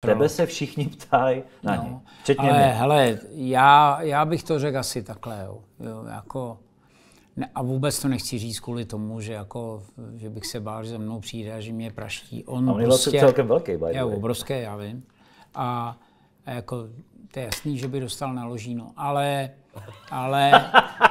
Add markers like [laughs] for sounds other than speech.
Tebe se všichni ptají na no, ně, včetně ale, mě. hele, já, já bych to řekl asi takhle, jo, jo jako... Ne, a vůbec to nechci říct kvůli tomu, že, jako, že bych se bál, že za mnou přijde a že mě praští. On a on vlastně prostě, je celkem velký, by Je obrovské, já vím. A, a jako, to je jasný, že by dostal na ložíno, ale, ale, [laughs]